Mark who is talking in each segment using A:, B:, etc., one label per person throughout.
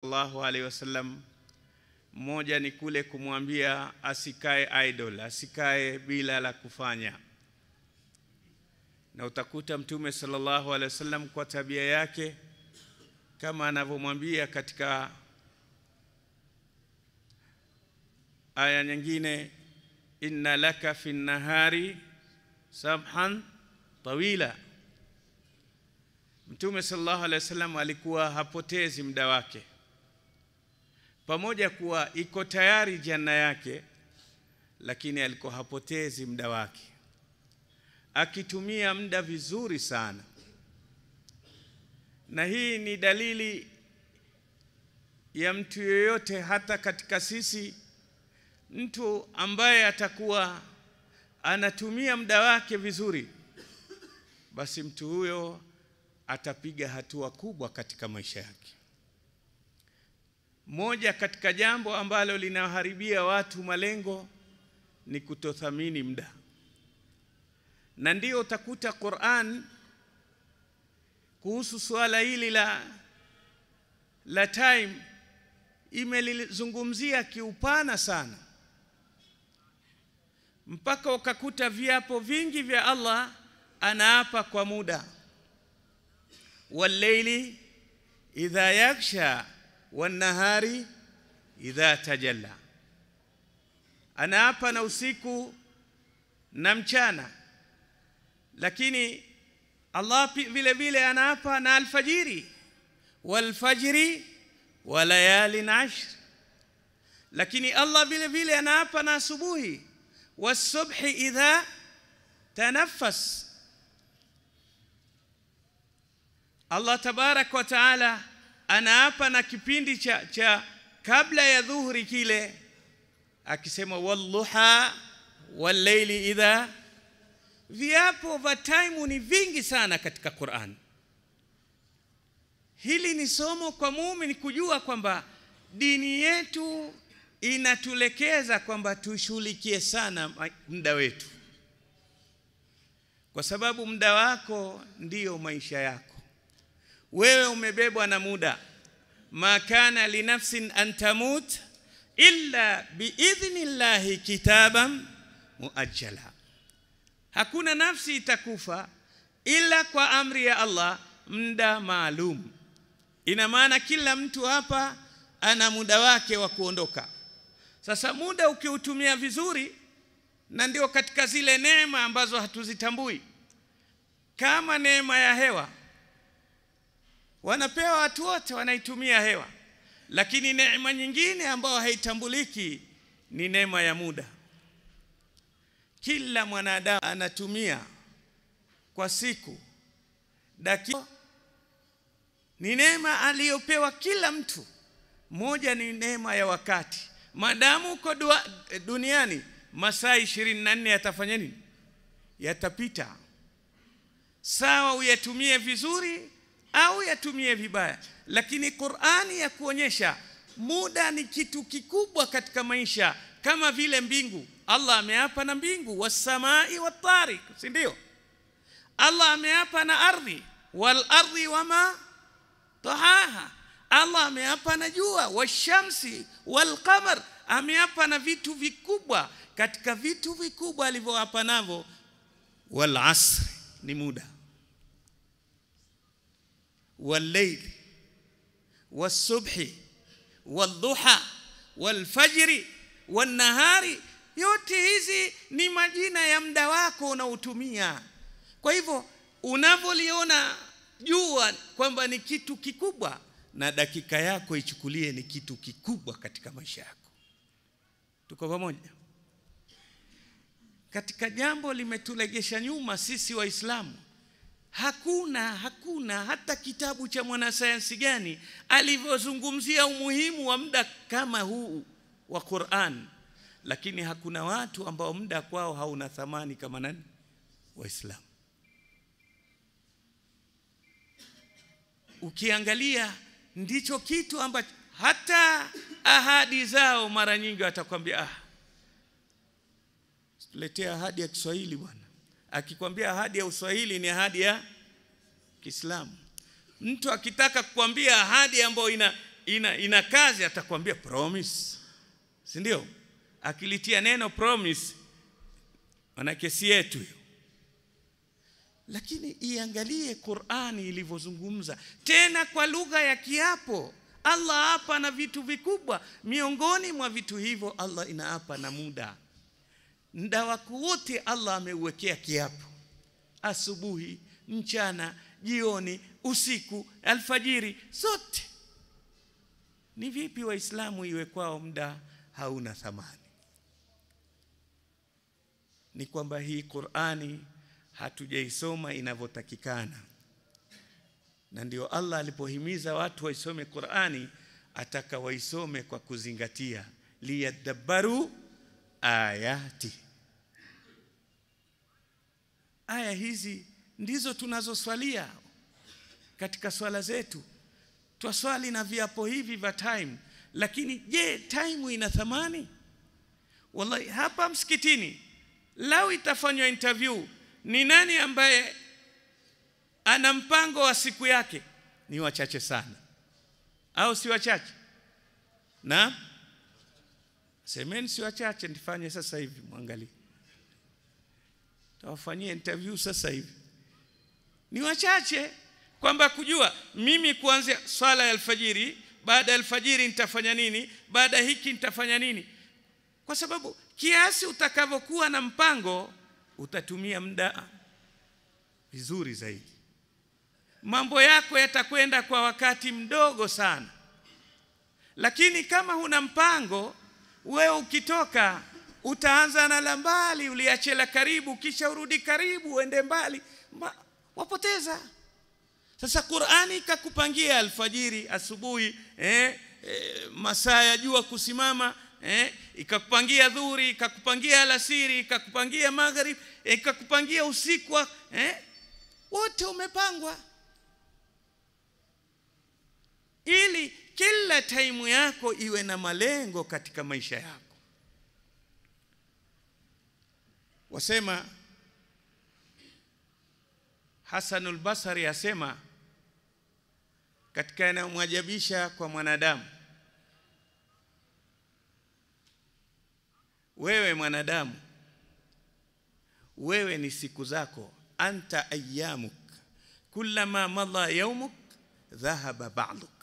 A: sallallahu alaihi wasallam. Moja ni kule kumwambia asikae idol, asikae bila la kufanya. Na utakuta Mtume sallallahu alaihi wasallam kwa tabia yake kama anavyomwambia katika aya nyingine, inna laka fi nahari sabhan tawila. Mtume sallallahu alaihi wasallam alikuwa hapotezi muda wake pamoja kuwa iko tayari janna yake, lakini aliko hapotezi muda wake, akitumia muda vizuri sana. Na hii ni dalili ya mtu yeyote, hata katika sisi, mtu ambaye atakuwa anatumia muda wake vizuri, basi mtu huyo atapiga hatua kubwa katika maisha yake. Moja katika jambo ambalo linaharibia watu malengo ni kutothamini muda, na ndio utakuta Qur'an kuhusu suala hili la, la time imelizungumzia kiupana sana, mpaka ukakuta viapo vingi vya Allah anaapa kwa muda, walaili idha yaksha والنهار إذا تجلى أنا أبا نوسيكو نمشانا لكن الله فيل فيل أنا أبا نالفجير والفجر وليال عشر لكن الله فيل فيل أنا أبا نصبوه والصبح إذا تنفس الله تبارك وتعالى anaapa na kipindi cha, cha kabla ya dhuhuri kile akisema walluha walaili idha viapo vya time ni vingi sana katika Qur'an hili ni somo kwa muumini kujua kwamba dini yetu inatulekeza kwamba tushughulikie sana muda wetu kwa sababu muda wako ndiyo maisha yako wewe umebebwa na muda ma kana linafsin an tamut illa biidhnillahi kitaban muajjala, hakuna nafsi itakufa ila kwa amri ya Allah muda maalum. Ina maana kila mtu hapa ana muda wake wa kuondoka. Sasa muda ukiutumia vizuri, na ndio katika zile neema ambazo hatuzitambui kama neema ya hewa wanapewa watu wote wanaitumia hewa lakini neema nyingine ambayo haitambuliki ni neema ya muda kila mwanadamu anatumia kwa siku dakika ni neema aliyopewa kila mtu moja ni neema ya wakati madamu uko duniani masaa 24 yatafanya nini yatapita sawa uyatumie vizuri au yatumie vibaya lakini Qur'ani ya kuonyesha muda ni kitu kikubwa katika maisha kama vile mbingu Allah ameapa na mbingu wasamai wattariq si ndio Allah ameapa na ardhi wal ardhi wama tahaha Allah ameapa na jua washamsi wal qamar ameapa na vitu vikubwa katika vitu vikubwa alivyoapa navyo wal asri ni muda والليل والصبح والضحى والفجر والنهار yote hizi ni majina ya muda wako unaotumia kwa hivyo unavyoliona jua kwamba ni kitu kikubwa na dakika yako ichukulie ni kitu kikubwa katika maisha yako tuko pamoja katika jambo limetulegesha nyuma sisi waislamu hakuna hakuna hata kitabu cha mwanasayansi gani alivyozungumzia umuhimu wa muda kama huu wa Qur'an lakini hakuna watu ambao muda kwao hauna thamani kama nani waislamu ukiangalia ndicho kitu ambacho hata ahadi zao mara nyingi watakwambia ah tuletea ahadi ya Kiswahili bwana akikwambia ahadi ya uswahili ni ahadi ya Kiislamu. Mtu akitaka kukwambia ahadi ambayo ina, ina, ina kazi atakwambia promise, si ndio? Akilitia neno promise, maana kesi yetu hiyo. Lakini iangalie Qur'ani ilivyozungumza tena kwa lugha ya kiapo. Allah hapa na vitu vikubwa, miongoni mwa vitu hivyo Allah inaapa na muda muda wako wote Allah ameuwekea kiapo, asubuhi, mchana, jioni, usiku, alfajiri, zote. Ni vipi Waislamu iwe kwao muda hauna thamani? Ni kwamba hii Qur'ani hatujaisoma inavyotakikana, na ndio Allah alipohimiza watu waisome Qur'ani, ataka waisome kwa kuzingatia liyadabbaru ayati. Aya hizi ndizo tunazoswalia katika swala zetu, twaswali na viapo hivi vya time, lakini je, time ina thamani? Wallahi, hapa msikitini lau itafanywa interview, ni nani ambaye ana mpango wa siku yake? Ni wachache sana, au si wachache? Naam semeni si wachache nifanye sasa hivi, mwangalie, tawafanyia interview sasa hivi, ni wachache kwamba kujua mimi kuanzia swala ya alfajiri, baada ya alfajiri nitafanya nini, baada ya hiki nitafanya nini, kwa sababu kiasi utakavyokuwa na mpango utatumia muda vizuri zaidi, mambo yako yatakwenda kwa wakati mdogo sana. Lakini kama huna mpango, wewe ukitoka utaanza na la mbali, uliache la karibu, kisha urudi karibu, uende mbali Ma, wapoteza. Sasa Qur'ani ikakupangia alfajiri, asubuhi, eh, eh, masaa ya jua kusimama eh, ikakupangia dhuri, ikakupangia alasiri, ikakupangia magharib, eh, ikakupangia usiku eh, wote umepangwa ili kila taimu yako iwe na malengo katika maisha yako. Wasema Hasanul Basri asema katika yanayomwajabisha kwa mwanadamu, wewe mwanadamu, wewe ni siku zako, anta ayyamuk kullama madha yaumuk dhahaba ba'duk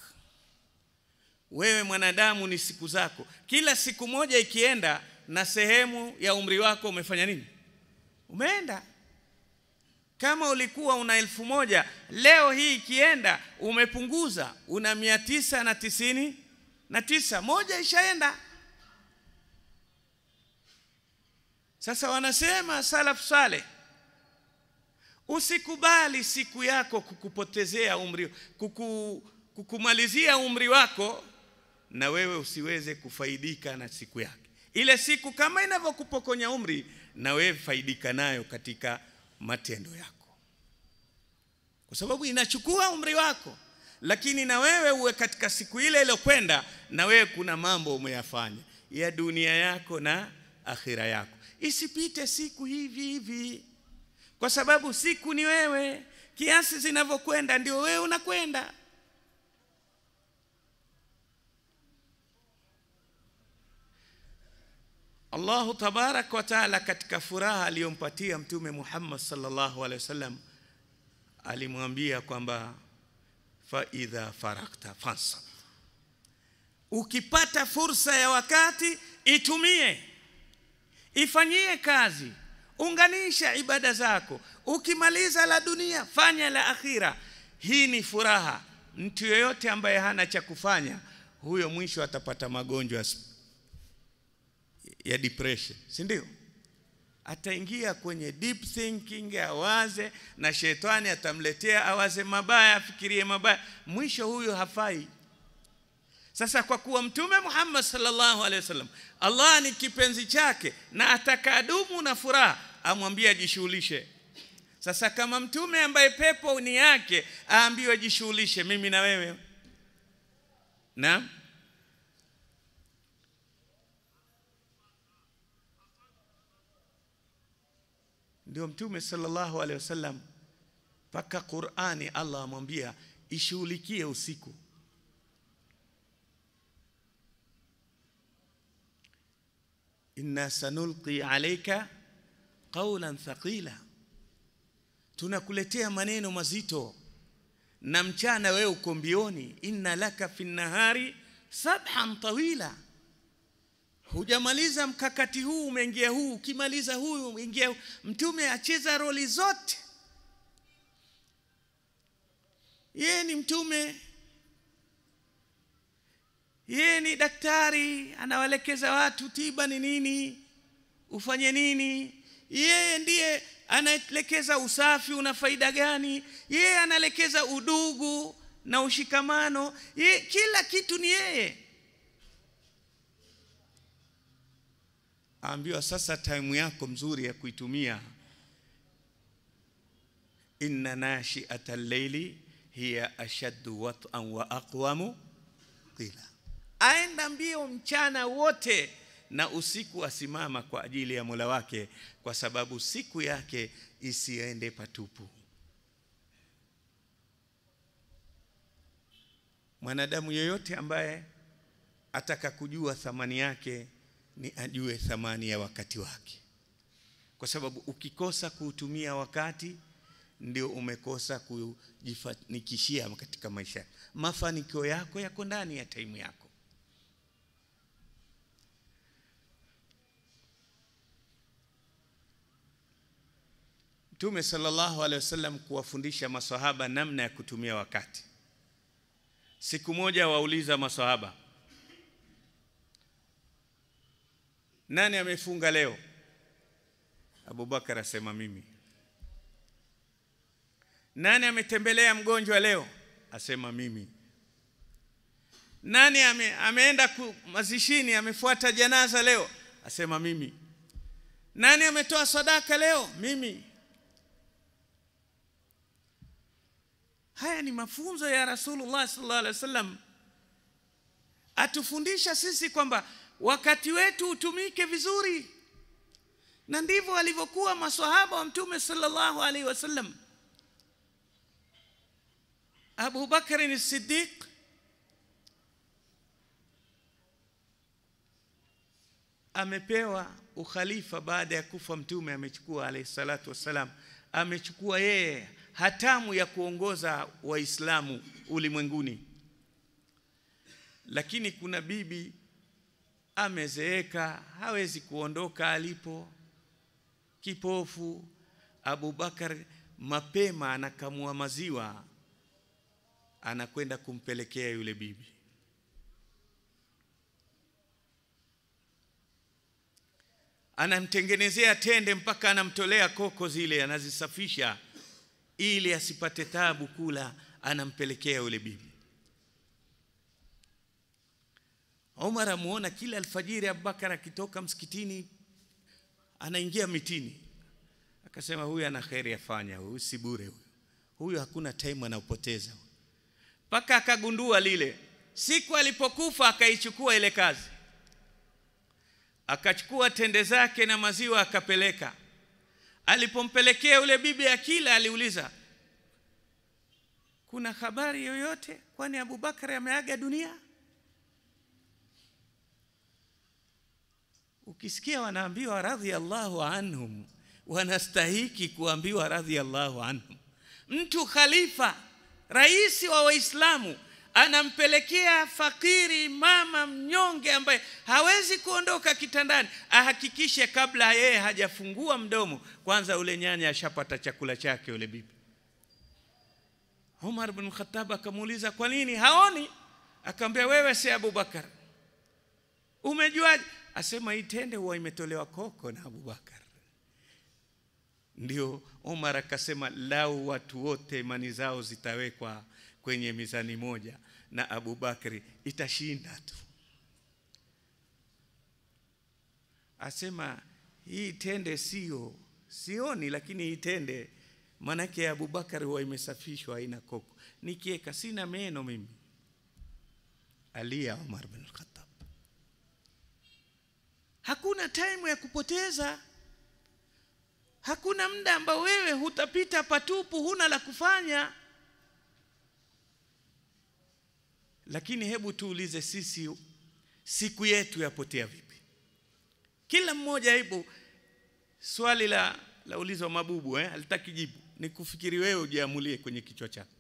A: wewe mwanadamu ni siku zako, kila siku moja ikienda na sehemu ya umri wako umefanya nini? Umeenda. Kama ulikuwa una elfu moja leo hii ikienda umepunguza, una mia tisa na tisini na tisa, moja ishaenda. Sasa wanasema salaf sale, usikubali siku yako kukupotezea umri kuku, kukumalizia umri wako na wewe usiweze kufaidika na siku yake. Ile siku kama inavyokupokonya umri, na wewe faidika nayo katika matendo yako, kwa sababu inachukua umri wako, lakini na wewe uwe katika siku ile iliyokwenda, na wewe kuna mambo umeyafanya ya dunia yako na akhira yako. Isipite siku hivi hivi, kwa sababu siku ni wewe, kiasi zinavyokwenda ndio wewe unakwenda Allahu tabarak wa taala katika furaha aliyompatia Mtume Muhammad sallallahu alaihi wasallam alimwambia kwamba faidha farakta fansa, ukipata fursa ya wakati itumie, ifanyie kazi, unganisha ibada zako. Ukimaliza la dunia, fanya la akhira. Hii ni furaha. Mtu yeyote ambaye hana cha kufanya, huyo mwisho atapata magonjwa ya depression, si ndio? Ataingia kwenye deep thinking, awaze na shetani atamletea awaze mabaya, afikirie mabaya, mwisho huyo hafai. Sasa kwa kuwa Mtume Muhammad sallallahu alaihi wasallam Allah ni kipenzi chake na atakadumu na furaha, amwambie ajishughulishe. Sasa kama mtume ambaye pepo ni yake aambiwe ajishughulishe, mimi na wewe naam Ndio Mtume sallallahu alaihi wasallam mpaka Qur'ani Allah amwambia ishughulikie usiku. Inna sanulqi alayka qawlan thaqila, tunakuletea maneno mazito na mchana wewe uko mbioni. Inna laka fi nahari sabhan tawila hujamaliza mkakati huu umeingia huu ukimaliza huyu umeingia mtume acheza roli zote yeye ni mtume yeye ni daktari anawaelekeza watu tiba ni nini ufanye nini yeye ndiye anaelekeza usafi una faida gani yeye anaelekeza udugu na ushikamano yeye kila kitu ni yeye aambiwa sasa time yako mzuri ya kuitumia inna nashi'ata al hiya ashaddu wat'an wa aqwamu qila aenda mbio mchana wote na usiku asimama kwa ajili ya Mola wake kwa sababu siku yake isiende patupu mwanadamu yeyote ambaye ataka kujua thamani yake ni ajue thamani ya wakati wake, kwa sababu ukikosa kuutumia wakati ndio umekosa kujifanikishia katika maisha. Mafanikio yako yako ndani ya taimu yako. Mtume sallallahu alaihi wasallam kuwafundisha maswahaba namna ya kutumia wakati. Siku moja wauliza maswahaba Nani amefunga leo? Abubakar asema mimi. Nani ametembelea mgonjwa leo? Asema mimi. Nani ame, ameenda mazishini amefuata janaza leo? Asema mimi. Nani ametoa sadaka leo? Mimi. Haya ni mafunzo ya Rasulullah sallallahu alaihi wasallam, atufundisha sisi kwamba wakati wetu utumike vizuri na ndivyo walivyokuwa maswahaba wa mtume sallallahu alaihi wasallam Abu Bakr as-Siddiq amepewa ukhalifa baada ya kufa mtume amechukua alayhi salatu wassalam amechukua yeye hatamu ya kuongoza waislamu ulimwenguni lakini kuna bibi amezeeka, hawezi kuondoka alipo, kipofu. Abubakar mapema anakamua maziwa, anakwenda kumpelekea yule bibi. Anamtengenezea tende mpaka anamtolea koko zile, anazisafisha ili asipate tabu kula, anampelekea yule bibi. omar amuona kila alfajiri Abubakar akitoka msikitini anaingia mitini, akasema huyu ana kheri afanya huyu si bure, huyu huyu hakuna time anaopoteza mpaka akagundua lile. Siku alipokufa akaichukua ile kazi, akachukua tende zake na maziwa akapeleka. Alipompelekea yule bibi akila, aliuliza kuna habari yoyote, kwani Abubakar ameaga dunia? ukisikia wanaambiwa radhiallahu anhum wanastahiki kuambiwa radhiallahu anhum mtu khalifa rais wa waislamu anampelekea fakiri mama mnyonge ambaye hawezi kuondoka kitandani, ahakikishe kabla yeye hajafungua mdomo kwanza ule nyanya ashapata chakula chake ule bibi. Umar bin Khattab akamuuliza kwa nini haoni? Akamwambia wewe si Abubakar, umejuaje? asema hii tende huwa imetolewa koko na Abubakar. Ndio Omar akasema lau watu wote imani zao zitawekwa kwenye mizani moja na Abubakari itashinda tu. Asema hii tende sio, sioni, lakini hii tende maanake Abubakari huwa imesafishwa haina koko, nikieka sina meno mimi. Alia Omar bin al hakuna time ya kupoteza hakuna muda ambao wewe hutapita patupu huna la kufanya lakini hebu tuulize sisi siku yetu yapotea vipi kila mmoja hebu swali la laulizwa mabubu eh alitaki jibu ni kufikiri wewe ujiamulie kwenye kichwa chako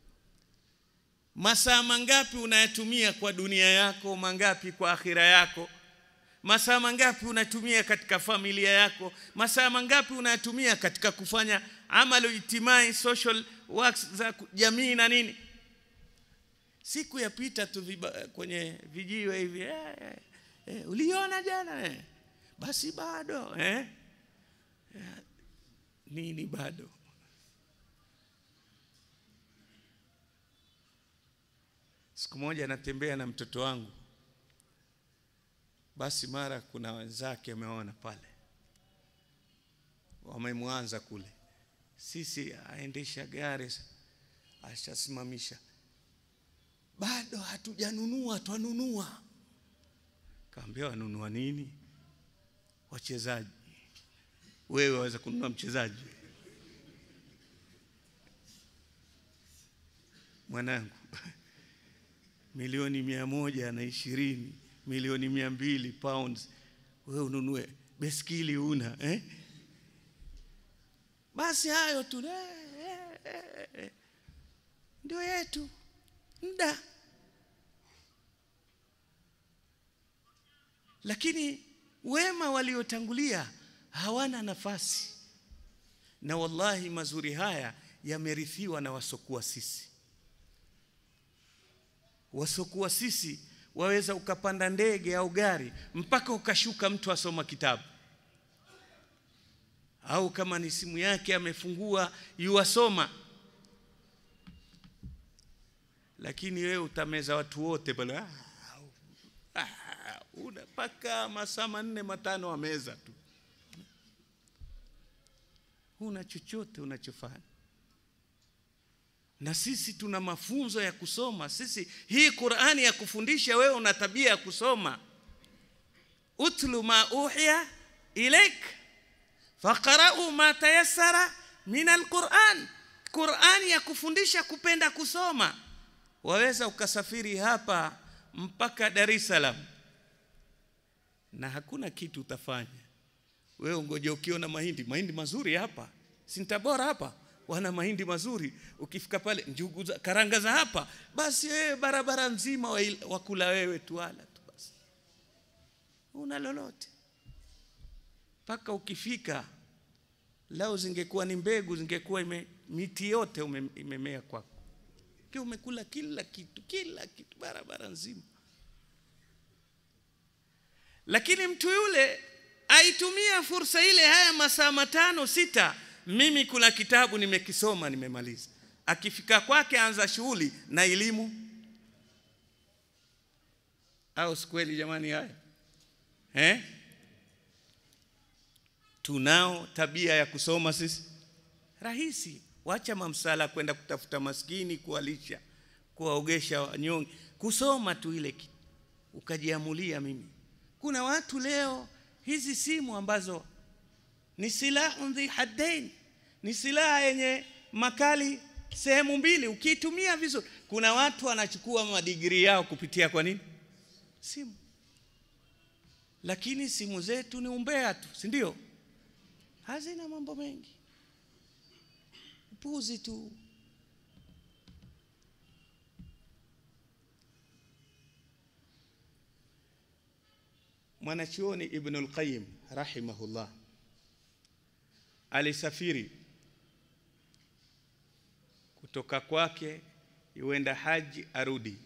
A: masaa mangapi unayatumia kwa dunia yako mangapi kwa akhira yako masaa mangapi unatumia katika familia yako masaa mangapi unatumia katika kufanya amalu itimai social works za jamii na nini siku pita tu kwenye vijiwe hivi eh, eh, eh, uliona jana eh? basi bado eh? nini bado siku moja natembea na mtoto wangu basi mara kuna wenzake ameona pale wamemwanza kule, sisi aendesha gari ashasimamisha, bado hatujanunua, twanunua. Kaambia wanunua nini? Wachezaji? Wewe waweza kununua mchezaji? Mwanangu, milioni mia moja na ishirini milioni mia mbili pounds, wewe ununue beskili una eh? Basi hayo tu eh, eh, eh, ndio yetu muda, lakini wema waliotangulia hawana nafasi, na wallahi mazuri haya yamerithiwa na wasokuwa sisi wasokuwa sisi waweza ukapanda ndege au gari mpaka ukashuka mtu asoma kitabu au kama ni simu yake amefungua yuwasoma lakini wewe utameza watu wote pale ah, ah, una mpaka masaa manne matano ameza tu huna chochote unachofanya na sisi tuna mafunzo ya kusoma sisi hii qurani ya kufundisha wewe una tabia ya kusoma utlu ma uhiya ilaik faqra'u ma tayassara min alquran qurani ya kufundisha kupenda kusoma waweza ukasafiri hapa mpaka dar es salaam na hakuna kitu utafanya wewe ungoje ukiona mahindi mahindi mazuri hapa sintabora hapa wana mahindi mazuri ukifika pale njugu za karanga za hapa basi wewe barabara nzima wakula wewe wala tu basi una lolote mpaka ukifika lao zingekuwa ni mbegu zingekuwa ime, miti yote ume, imemea kwako kiwa umekula kila kitu kila kitu barabara nzima lakini mtu yule aitumia fursa ile haya masaa matano sita mimi kuna kitabu nimekisoma nimemaliza. Akifika kwake anza shughuli na elimu, au sikweli jamani? Haya eh? Tunao tabia ya kusoma sisi rahisi, wacha mamsala kwenda kutafuta maskini, kuwalisha, kuwaogesha wanyonge, kusoma tu ile ukajiamulia. Mimi kuna watu leo hizi simu ambazo ni silahu dhi haddain ni silaha yenye makali sehemu mbili ukiitumia vizuri kuna watu wanachukua madigrii yao kupitia kwa nini simu lakini simu zetu ni umbea tu si ndio hazina mambo mengi upuzi tu mwanachuoni ibnul qayyim rahimahullah alisafiri kutoka kwake iwenda haji arudi.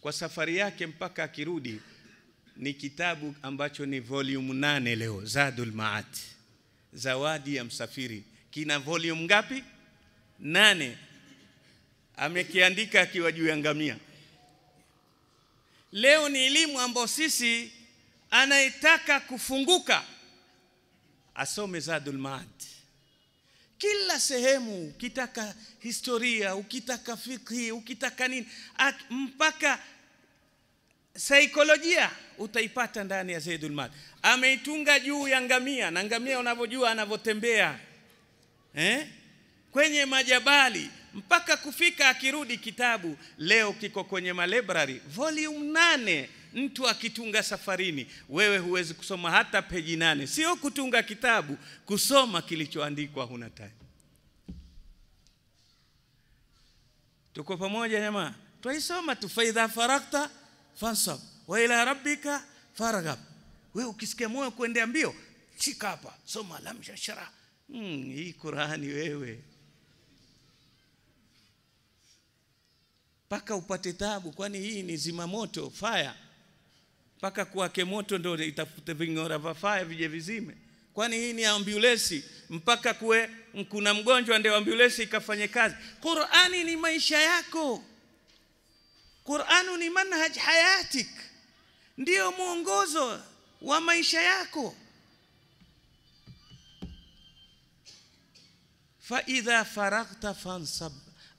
A: Kwa safari yake mpaka akirudi ni kitabu ambacho ni volume nane leo, Zadul Maat, zawadi ya msafiri. Kina volume ngapi? Nane. Amekiandika akiwa juu ya ngamia. Leo ni elimu ambayo sisi anayetaka kufunguka asome Zadul Maad. Kila sehemu ukitaka historia, ukitaka fikhi, ukitaka nini, mpaka saikolojia utaipata ndani ya Zaidul Maad. Ameitunga juu ya ngamia, na ngamia unavyojua anavyotembea eh? kwenye majabali mpaka kufika, akirudi kitabu leo kiko kwenye malibrary volume nane Mtu akitunga safarini, wewe huwezi kusoma hata peji nane. Sio kutunga kitabu, kusoma kilichoandikwa huna time. Tuko pamoja jamaa? Twaisoma tu, faidha farakta fansab wa ila rabbika faragab. Wewe ukisikia moyo kuendea mbio, shika hapa, soma lamshashara. Hmm, hii Qurani wewe mpaka upate tabu, kwani hii ni zimamoto fire mpaka kuwake moto ndo itafute ving'ora vafaya vije vizime kwani hii ni ambulesi mpaka kuwe kuna mgonjwa ndio ambulensi ikafanye kazi qurani ni maisha yako quranu ni manhaj hayatik ndiyo mwongozo wa maisha yako idha faraghta fansab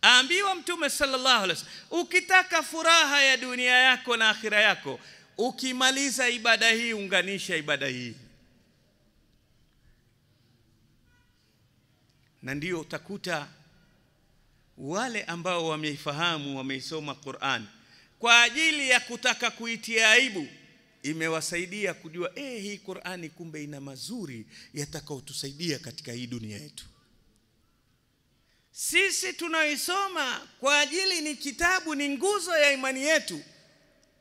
A: aambiwa mtume sallallahu alaihi wasallam ukitaka furaha ya dunia yako na akhira yako Ukimaliza ibada hii, unganisha ibada hii, na ndio utakuta wale ambao wameifahamu wameisoma Qur'an kwa ajili ya kutaka kuitia aibu imewasaidia kujua eh, hii Qur'ani kumbe ina mazuri yatakayotusaidia katika hii dunia yetu. Sisi tunaisoma kwa ajili ni kitabu, ni nguzo ya imani yetu,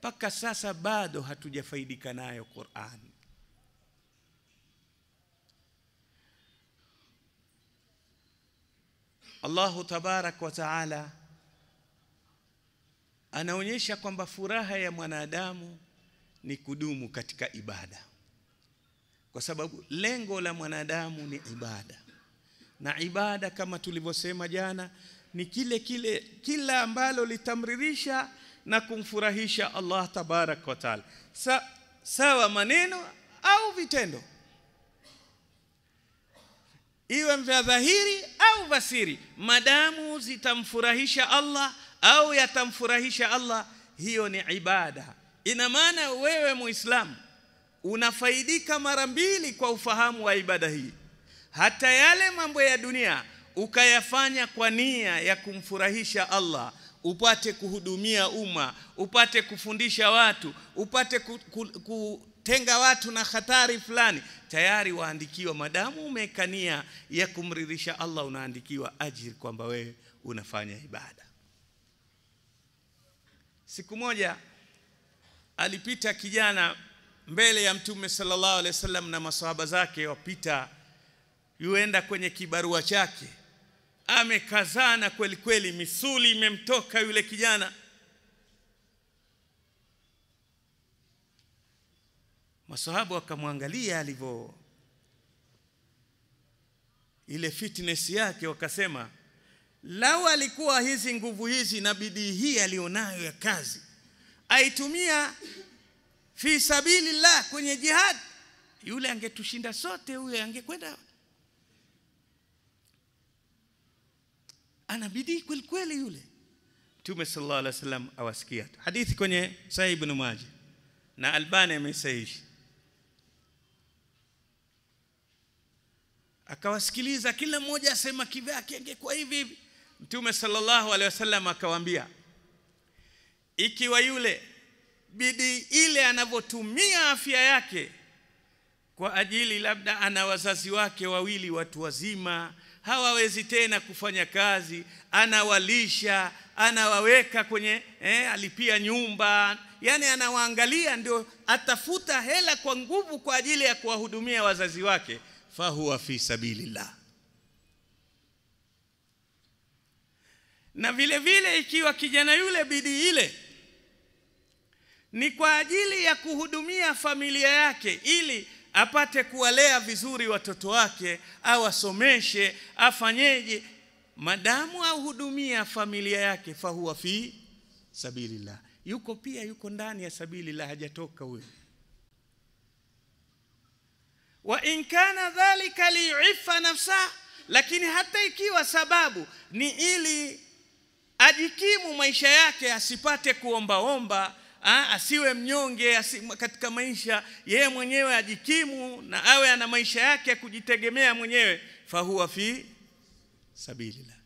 A: mpaka sasa bado hatujafaidika nayo Qur'an. Allahu tabarak wa taala anaonyesha kwamba furaha ya mwanadamu ni kudumu katika ibada, kwa sababu lengo la mwanadamu ni ibada, na ibada kama tulivyosema jana ni kile kile kila ambalo litamririsha na kumfurahisha Allah tabarak wa taala Sa, sawa maneno au vitendo iwe vya dhahiri au vasiri madamu zitamfurahisha Allah au yatamfurahisha Allah hiyo ni ibada ina maana wewe muislamu unafaidika mara mbili kwa ufahamu wa ibada hii hata yale mambo ya dunia ukayafanya kwa nia ya kumfurahisha Allah upate kuhudumia umma, upate kufundisha watu, upate kutenga watu na hatari fulani, tayari waandikiwa. Madamu umekania ya kumridhisha Allah, unaandikiwa ajiri kwamba wewe unafanya ibada. Siku moja alipita kijana mbele ya Mtume sallallahu alaihi wasallam na masahaba zake, wapita yuenda kwenye kibarua chake amekazana kweli kweli, misuli imemtoka yule kijana. Masahabu wakamwangalia alivyo ile fitness yake, wakasema lau alikuwa hizi nguvu hizi na bidii hii alionayo ya kazi aitumia fi sabilillah kwenye jihad, yule angetushinda sote, huyo angekwenda ana bidii kweli kweli yule mtume sallallahu alaihi wasallam awasikia hadithi kwenye sahih ibn majah na albani amesahihi akawasikiliza kila mmoja asema kivyake kwa hivi hivi mtume sallallahu alaihi wasallam akawaambia ikiwa yule bidii ile anavyotumia afya yake kwa ajili labda ana wazazi wake wawili watu wazima hawawezi tena kufanya kazi, anawalisha, anawaweka kwenye eh, alipia nyumba, yani anawaangalia, ndio atafuta hela kwa nguvu kwa ajili ya kuwahudumia wazazi wake. Fahuwa fi sabilillah. Na vile vile ikiwa kijana yule bidii ile ni kwa ajili ya kuhudumia familia yake ili apate kuwalea vizuri watoto wake, awasomeshe, afanyeje, madamu auhudumia familia yake, fahuwa fi sabilillah, yuko pia yuko ndani ya sabilillah, hajatoka huyo. Wa in kana dhalika liifa nafsa, lakini hata ikiwa sababu ni ili ajikimu maisha yake, asipate kuombaomba omba Ah, asiwe mnyonge asi, katika maisha, yeye mwenyewe ajikimu na awe ana maisha yake ya kujitegemea mwenyewe, fahuwa fi sabilillah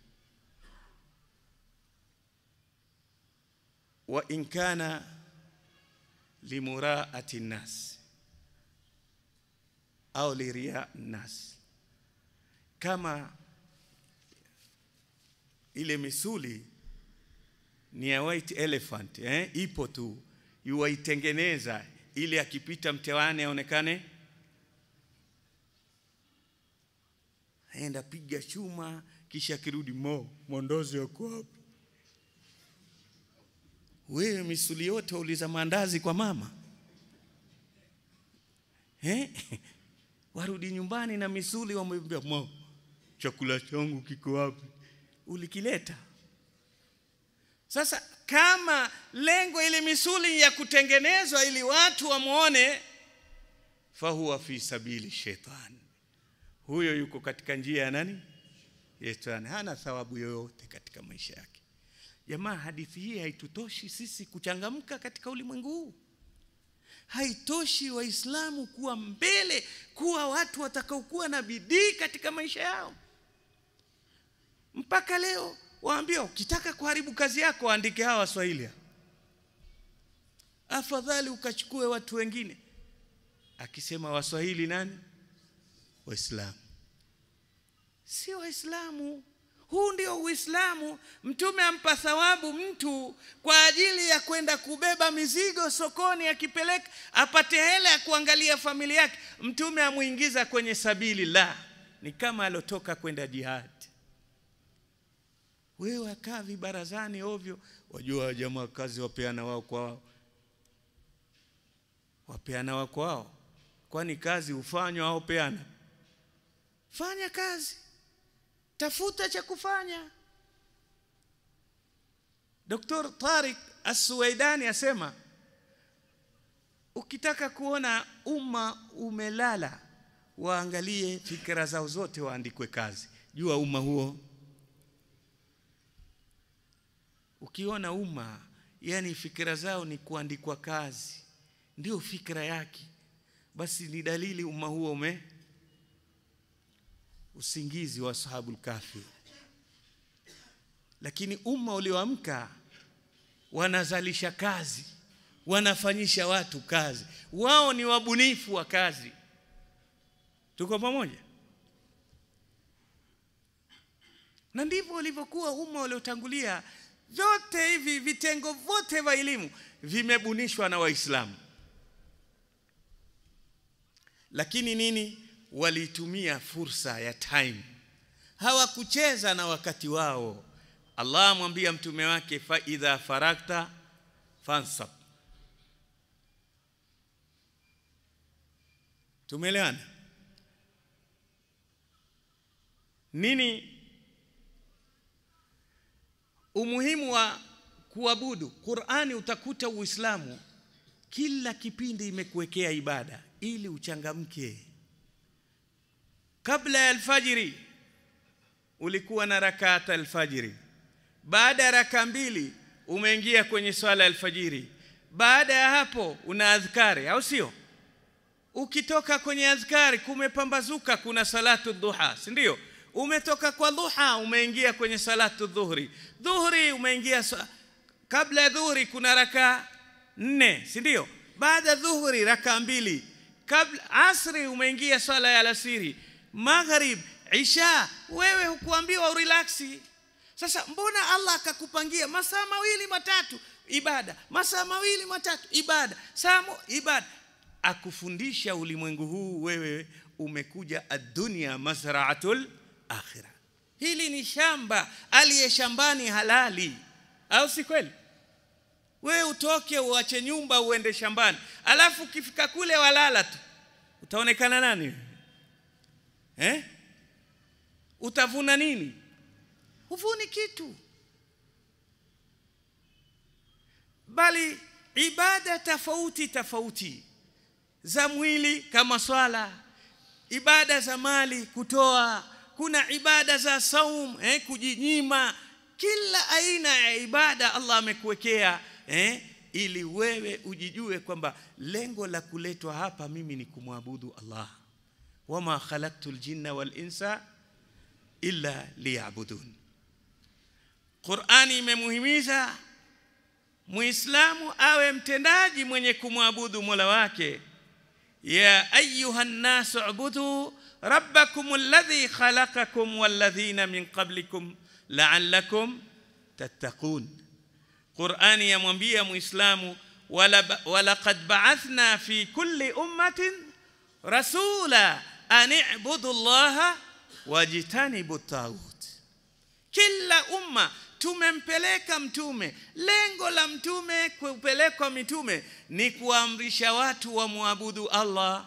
A: wa in kana limuraati nnas au liria nnas, kama ile misuli ni ya white elephant eh, ipo tu yuwaitengeneza ili akipita mtewani aonekane aenda piga chuma kisha akirudi mo mwondozi wako wapi wewe misuli yote uliza maandazi kwa mama eh? warudi nyumbani na misuli wamwambia mo chakula changu kiko wapi ulikileta sasa kama lengo ili misuli ya kutengenezwa ili watu wamwone, fahuwa fi sabili shaitan, huyo yuko katika njia ya nani? Shetani. Hana thawabu yoyote katika maisha yake. Jamaa, hadithi hii haitutoshi sisi kuchangamka katika ulimwengu huu? Haitoshi Waislamu kuwa mbele, kuwa watu watakaokuwa na bidii katika maisha yao? Mpaka leo waambia ukitaka kuharibu kazi yako waandike hawa Waswahili. Afadhali ukachukue watu wengine. Akisema Waswahili nani? Waislamu. Si Waislamu. Huu ndio Uislamu. Mtume ampa thawabu mtu kwa ajili ya kwenda kubeba mizigo sokoni, akipeleka apate hela ya kuangalia familia yake. Mtume amuingiza kwenye sabili la, ni kama alotoka kwenda jihadi wewe akaa vibarazani ovyo. Wajua jamaa kazi wapeana wao kwa wao, wapeana wao kwa wao, kwani kazi hufanywa au peana? Fanya kazi, tafuta cha kufanya. Dr. Tariq As-Suwaidani asema ukitaka kuona umma umelala, waangalie fikra zao zote, waandikwe kazi. Jua umma huo Ukiona umma, yani fikira zao ni kuandikwa kazi, ndio fikra yake, basi ni dalili umma huo ume usingizi wa ashabul kahfi. Lakini umma ulioamka wanazalisha kazi, wanafanyisha watu kazi, wao ni wabunifu wa kazi. Tuko pamoja? na ndivyo ulivyokuwa umma uliotangulia. Vyote hivi vitengo vyote vya elimu vimebunishwa na Waislamu, lakini nini, walitumia fursa ya time, hawakucheza na wakati wao. Allah amwambia mtume wake, fa idha farakta fansab. Tumeelewana nini? umuhimu wa kuabudu Qur'ani, utakuta Uislamu kila kipindi imekuwekea ibada ili uchangamke. Kabla ya alfajiri ulikuwa na rakaata alfajiri, baada ya raka mbili umeingia kwenye swala ya alfajiri, baada ya hapo una azkari, au sio? Ukitoka kwenye azkari kumepambazuka, kuna salatu duha, si ndio? umetoka kwa duha umeingia kwenye salatu dhuhri dhuhri umeingia kabla ya dhuhri kuna raka nne si ndio baada ya dhuhri raka mbili kabla asri umeingia swala ya alasiri maghrib isha wewe hukuambiwa urilaksi sasa mbona allah akakupangia masaa mawili matatu ibada masaa mawili matatu ibada samo ibada akufundisha ulimwengu huu wewe umekuja adunia mazraatul akhira. Hili ni shamba, aliye shambani halali, au si kweli? Wewe utoke uache nyumba uende shambani, alafu ukifika kule walala tu, utaonekana nani eh? Utavuna nini? Huvuni kitu, bali ibada tofauti tofauti za mwili kama swala, ibada za mali kutoa kuna ibada za saum eh, kujinyima kila aina ya ibada Allah amekuwekea eh, ili wewe ujijue kwamba lengo la kuletwa hapa mimi ni kumwabudu Allah wama khalaqtul jinna wal insa illa liya'budun Qur'ani imemuhimiza Muislamu awe mtendaji mwenye kumwabudu Mola wake ya ayuha nnas ubudu ربكم الذي خلقكم والذين من قبلكم لعلكم تتقون قرآن يا مبيا مسلم ولقد بعثنا في كل أمة رسولا أن اعبدوا الله واجتنبوا الطاغوت كل أمة tumempeleka mtume lengo la mtume kupelekwa mitume ni kuamrisha watu wamwabudu allah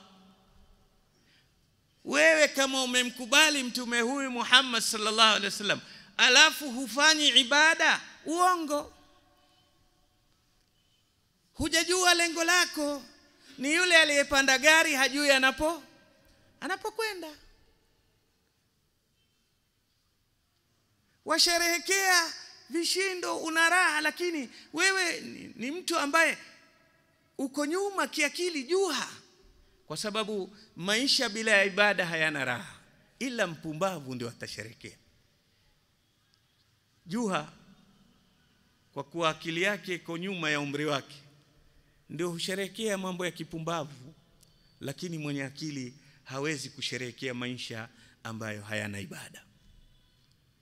A: wewe kama umemkubali mtume huyu Muhammad sallallahu alaihi wasallam alafu hufanyi ibada, uongo. Hujajua lengo lako. Ni yule aliyepanda gari hajui anapo anapokwenda. Washerehekea vishindo, una raha, lakini wewe ni, ni mtu ambaye uko nyuma kiakili, juha kwa sababu maisha bila ya ibada hayana raha, ila mpumbavu ndio atasherekea. Juha kwa kuwa akili yake iko nyuma ya umri wake ndio husherekea mambo ya kipumbavu, lakini mwenye akili hawezi kusherekea maisha ambayo hayana ibada.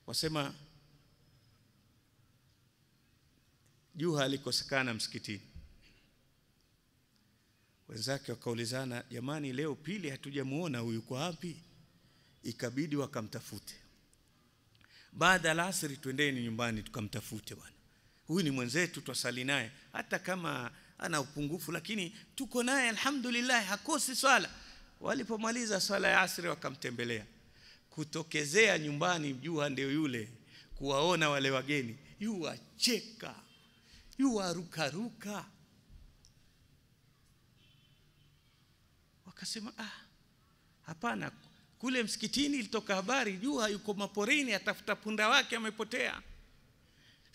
A: Wasema Juha alikosekana msikitini Wenzake wakaulizana, jamani, leo pili hatujamuona huyu, kwa wapi? Ikabidi wakamtafute baada la asri, twendeni nyumbani tukamtafute bwana huyu ni mwenzetu, twasali naye, hata kama ana upungufu, lakini tuko naye alhamdulillah, hakosi swala. Walipomaliza swala ya asri, wakamtembelea kutokezea nyumbani, jua ndio yule kuwaona wale wageni, yuwacheka yuwarukaruka Akasema ah, hapana, kule msikitini ilitoka habari jua yuko maporini, atafuta punda wake amepotea.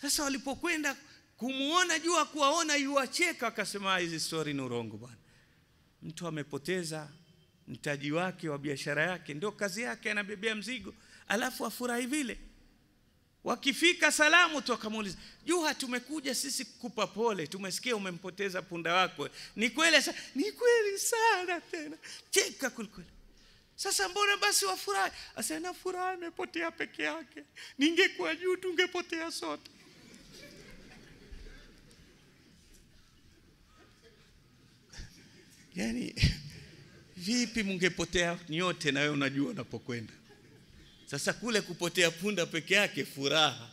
A: Sasa walipokwenda kumuona jua, kuwaona yuwacheka, akasema ah, hizi story ni urongo bwana, mtu amepoteza mtaji wake wa biashara yake, ndio kazi yake, anabebea mzigo alafu afurahi vile wakifika salamu tu akamuuliza juha tumekuja sisi kukupa pole tumesikia umempoteza punda wako ni kweli ni kweli sana tena cheka kulikweli sasa mbona basi wafurahi asana furaha imepotea peke yake ningekuwa juu tungepotea sote yaani vipi mungepotea nyote nawe unajua unapokwenda sasa kule kupotea punda peke yake furaha,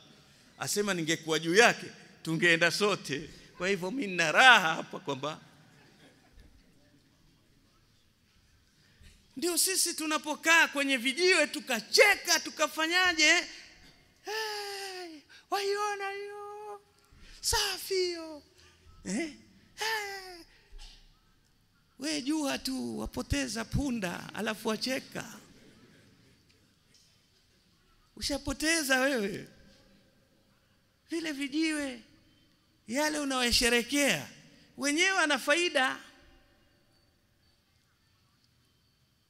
A: asema ningekuwa juu yake tungeenda sote. Kwa hivyo mimi nina raha hapa kwamba ndio sisi tunapokaa kwenye vijiwe tukacheka tukafanyaje, hey, waiona hiyo safi hiyo eh? Hey. We jua tu wapoteza punda alafu wacheka ushapoteza wewe vile vijiwe yale unaoyasherekea wenyewe ana faida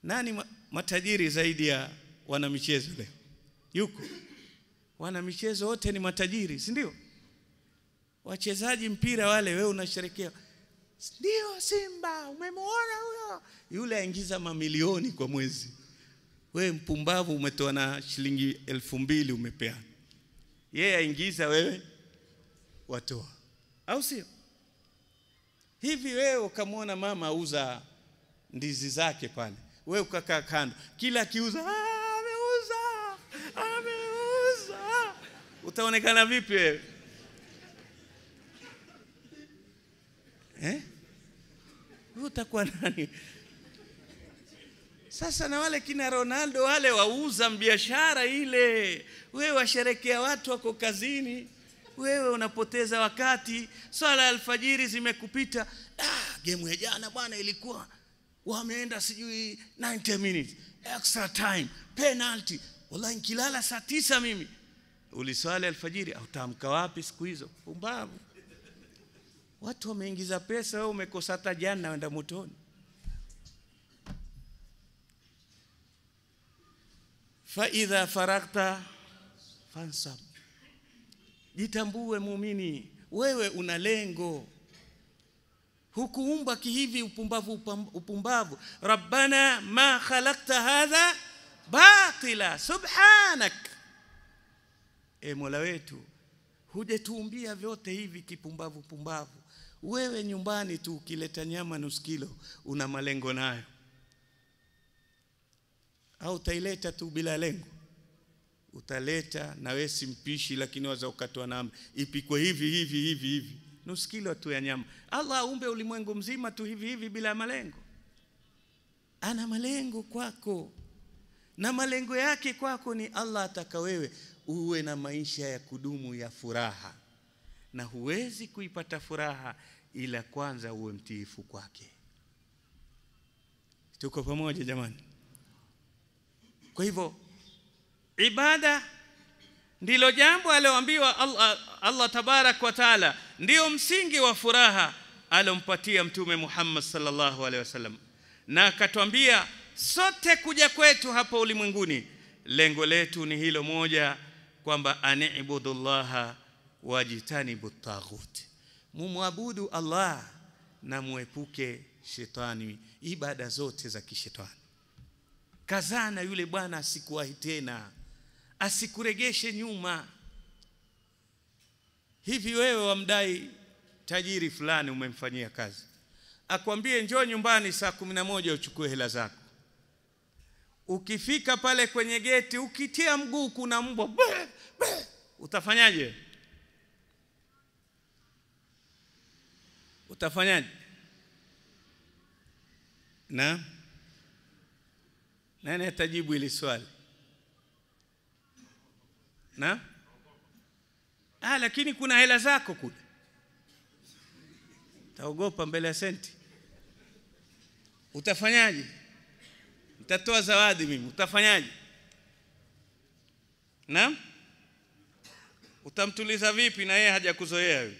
A: nani matajiri zaidi ya wanamichezo leo yuko wanamichezo wote ni matajiri si ndio wachezaji mpira wale wewe unasherekea ndio simba umemwona huyo yule aingiza mamilioni kwa mwezi we mpumbavu, umetoa na shilingi elfu mbili umepea yeye aingiza, wewe watoa, au sio? Hivi wewe ukamwona mama auza ndizi zake pale, wewe ukakaa kando, kila akiuza ameuza, ameuza, utaonekana vipi wewe eh? utakuwa nani? Sasa na wale kina Ronaldo wale wauza biashara ile, wewe washerekea watu wako kazini, wewe unapoteza wakati. Swala alfajiri zimekupita. Ah, gemu ya jana bwana ilikuwa wameenda sijui 90 minutes extra time penalty. Wallahi nikilala saa tisa mimi uliswali alfajiri au utaamka wapi siku hizo? Pumbavu. Watu wameingiza pesa, wewe umekosa hata jana, wenda motoni. faidha faragta fansab. Jitambue muumini, wewe una lengo, hukuumba kihivi upumbavu upumbavu. Rabbana ma khalaqta hadha batila subhanak, e Mola wetu, hujatuumbia vyote hivi kipumbavu pumbavu. Wewe nyumbani tu ukileta nyama nusu kilo una malengo nayo au utaileta tu bila lengo? Utaleta na wewe si mpishi, lakini waza ukatoa na ipikwe hivi hivi hivi hivi, nusu kilo tu ya nyama. Allah aumbe ulimwengu mzima tu hivi hivi bila malengo? Ana malengo kwako, na malengo yake kwako ni Allah ataka wewe uwe na maisha ya kudumu ya furaha, na huwezi kuipata furaha ila kwanza uwe mtiifu kwake. Tuko pamoja jamani? Kwa hivyo ibada ndilo jambo alioambiwa Allah, Allah tabarak wa taala ndio msingi wa furaha alompatia mtume Muhammad sallallahu alaihi wasallam, na akatwambia sote kuja kwetu hapa ulimwenguni lengo letu ni hilo moja, kwamba anibudullaha wajtanibu taghut, mumwabudu Allah na muepuke shetani, ibada zote za kishetani na yule bwana asikuwahi tena, asikuregeshe nyuma. Hivi wewe wamdai tajiri fulani, umemfanyia kazi, akwambie njoo nyumbani saa kumi na moja uchukue hela zako. Ukifika pale kwenye geti, ukitia mguu kuna mbwa utafanyaje? Utafanyaje? na nani atajibu hili swali? Na? Ah, lakini kuna hela zako kule. Utaogopa mbele ya senti. Utafanyaje? Nitatoa zawadi mimi, utafanyaje? Na? Utamtuliza vipi na yeye hajakuzoea yule?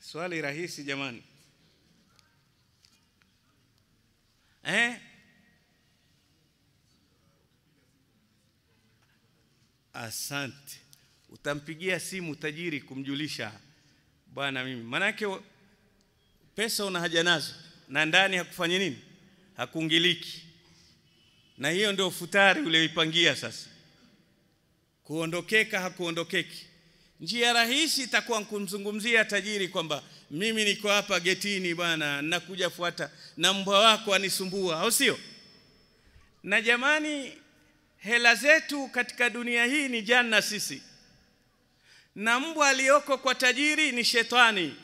A: Swali rahisi jamani. Hein? Asante. Utampigia simu tajiri kumjulisha bwana, mimi manake pesa una haja nazo na ndani hakufanyi nini, hakungiliki. Na hiyo ndio futari ulioipangia sasa, kuondokeka hakuondokeki. Njia rahisi itakuwa kumzungumzia tajiri kwamba mimi niko hapa getini bwana, nakuja fuata na mbwa wako anisumbua, au sio? Na jamani, hela zetu katika dunia hii ni janna sisi, na mbwa aliyoko kwa tajiri ni shetani,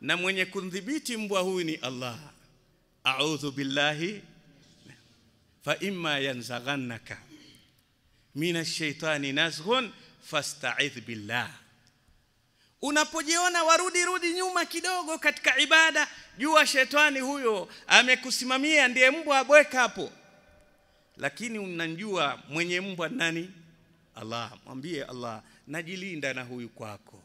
A: na mwenye kumdhibiti mbwa huyu ni Allah. A'udhu billahi fa imma yanzaghannaka minash shaitani nazghun fasta'idh billah unapojiona warudi rudi nyuma kidogo katika ibada jua shetani huyo amekusimamia ndiye mbwa abweka hapo lakini unanjua mwenye mbwa nani Allah mwambie Allah najilinda na huyu kwako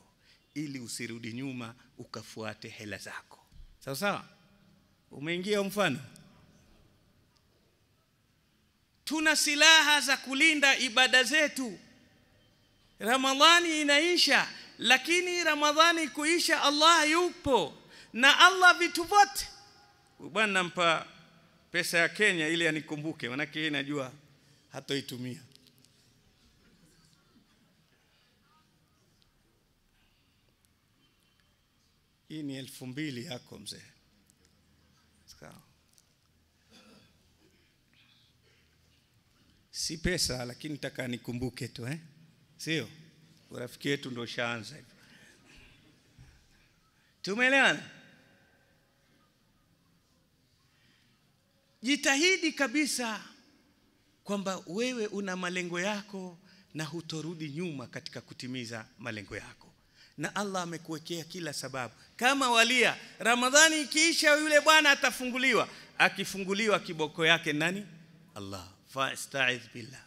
A: ili usirudi nyuma ukafuate hela zako sawa sawa umeingia mfano tuna silaha za kulinda ibada zetu ramadhani inaisha lakini ramadhani kuisha allah yupo na allah vitu vyote bwana nampa pesa ya kenya ili anikumbuke manake yeye najua hatoitumia hii ni elfu mbili yako mzee si pesa lakini taka nikumbuke tu eh? sio urafiki wetu ndio ushaanza hivyo. Tumeelewana? Jitahidi kabisa kwamba wewe una malengo yako na hutorudi nyuma katika kutimiza malengo yako, na Allah amekuwekea kila sababu. Kama walia, Ramadhani ikiisha, yule bwana atafunguliwa. Akifunguliwa kiboko yake nani? Allah. Fasta'idh billah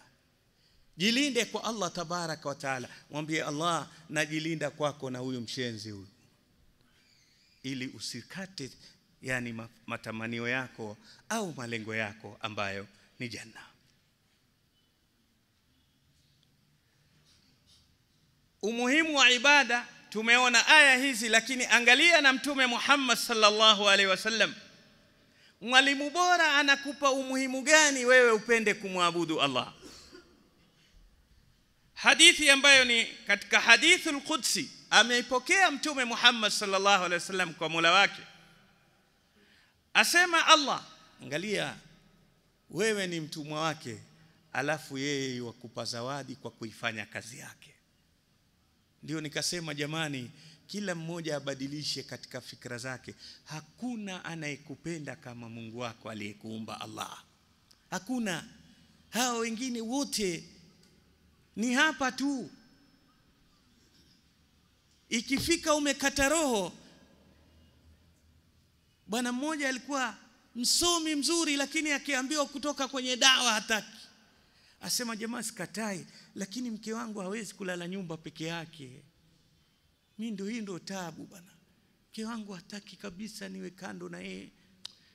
A: jilinde kwa Allah tabaraka wa taala mwambie Allah najilinda kwako na huyu mshenzi huyu ili usikate yani matamanio yako au malengo yako ambayo ni janna umuhimu wa ibada tumeona aya hizi lakini angalia na mtume Muhammad sallallahu alaihi wasallam mwalimu bora anakupa umuhimu gani wewe upende kumwabudu Allah hadithi ambayo ni katika hadithul qudsi ameipokea mtume Muhammad sallallahu alaihi wasallam kwa mula wake asema Allah angalia wewe ni mtumwa wake alafu yeye yakupa zawadi kwa kuifanya kazi yake ndio nikasema jamani kila mmoja abadilishe katika fikra zake hakuna anayekupenda kama Mungu wako aliyekuumba Allah hakuna hao wengine wote ni hapa tu. Ikifika umekata roho. Bwana mmoja alikuwa msomi mzuri, lakini akiambiwa kutoka kwenye dawa hataki. Asema jamaa, sikatai, lakini mke wangu hawezi kulala nyumba peke yake. mi ndo hii ndo tabu bwana. Mke wangu hataki kabisa niwe kando na yeye.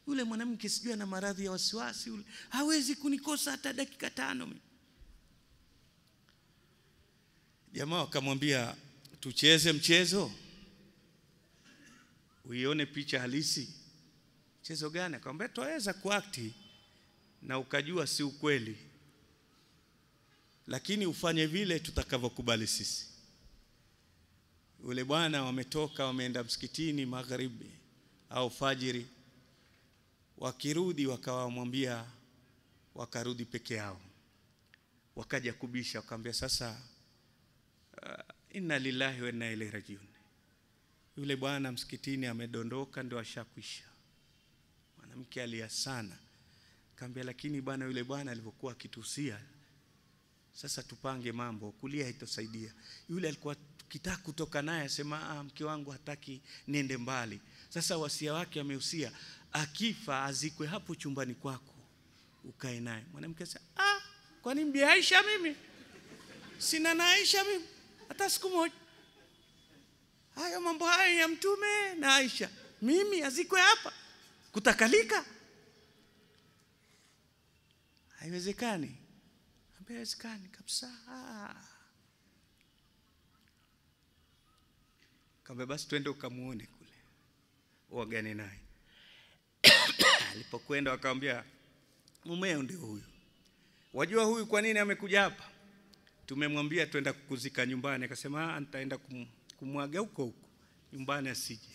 A: Yule mwanamke sijui ana maradhi ya wasiwasi, yule hawezi kunikosa hata dakika tano. Jamaa wakamwambia tucheze mchezo, uione picha halisi. Mchezo gani? Akamwambia twaweza kuakti na ukajua si ukweli, lakini ufanye vile tutakavyokubali sisi. Yule bwana wametoka wameenda msikitini magharibi au fajiri, wakirudi wakawamwambia, wakarudi peke yao, wakaja kubisha, wakamwambia sasa inna lillahi wa inna ilaihi rajiun. Yule bwana msikitini amedondoka, ndio ashakwisha. Mwanamke alia sana, kaambia, lakini bwana, yule bwana alivyokuwa akitusia, sasa tupange mambo, kulia haitosaidia. Yule alikuwa kitaka kutoka naye, asema ah, mke wangu hataki niende mbali. Sasa wasia wake ameusia, akifa azikwe hapo chumbani kwako, ukae naye. Mwanamke asema ah, kwani Aisha, mimi sina na Aisha mimi hata siku moja. Hayo mambo haya ya Mtume na Aisha, mimi azikwe hapa kutakalika? Haiwezekani, haiwezekani kabisa. Kaambia basi twende ukamuone kule uagane naye. Alipokwenda wakamwambia mumeo ndio huyu, wajua huyu kwa nini amekuja hapa? tumemwambia twenda kukuzika nyumbani, akasema ah, nitaenda kumwaga huko huko nyumbani asije.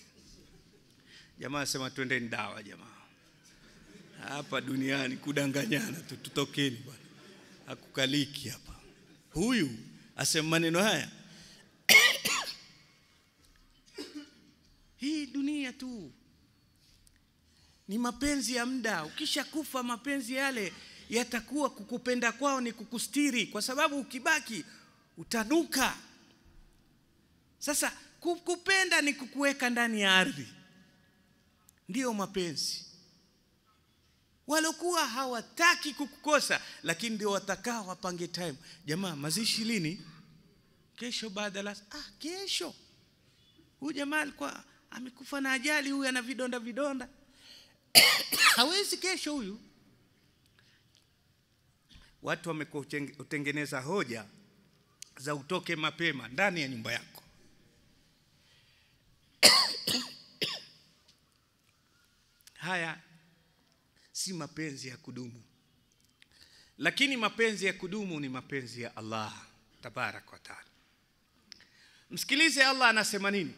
A: Jamaa asema ni dawa jamaa, hapa duniani kudanganyana tu, tutokeni bwana, akukaliki hapa. Huyu asema maneno haya hii dunia tu ni mapenzi ya muda, ukishakufa mapenzi yale yatakuwa kukupenda kwao ni kukustiri, kwa sababu ukibaki utanuka. Sasa kukupenda ni kukuweka ndani ya ardhi, ndiyo mapenzi. Walokuwa hawataki kukukosa, lakini ndio watakao wapange time. Jamaa, mazishi lini? Kesho baada la ah, kesho. Huyu jamaa alikuwa amekufa na ajali, huyu ana vidonda vidonda, hawezi kesho huyu watu wamekutengeneza hoja za utoke mapema ndani ya nyumba yako haya si mapenzi ya kudumu lakini mapenzi ya kudumu ni mapenzi ya Allah tabarak wa taala msikilize Allah anasema nini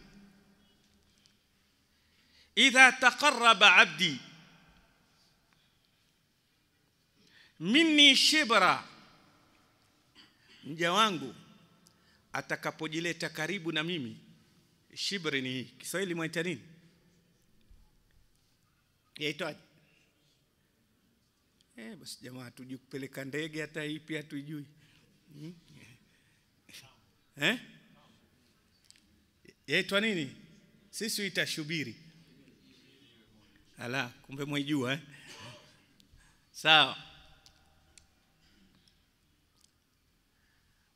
A: idha taqarraba abdi minni shibra, mja wangu atakapojileta karibu na mimi. Shibri ni hii, Kiswahili mwaita nini? Yaitwaje? Eh, basi jamaa, hatujui kupeleka ndege hata hii pia hatujui hmm? eh? Yaitwa nini? Sisi huita shubiri. Ala, kumbe mwaijua eh? Sawa.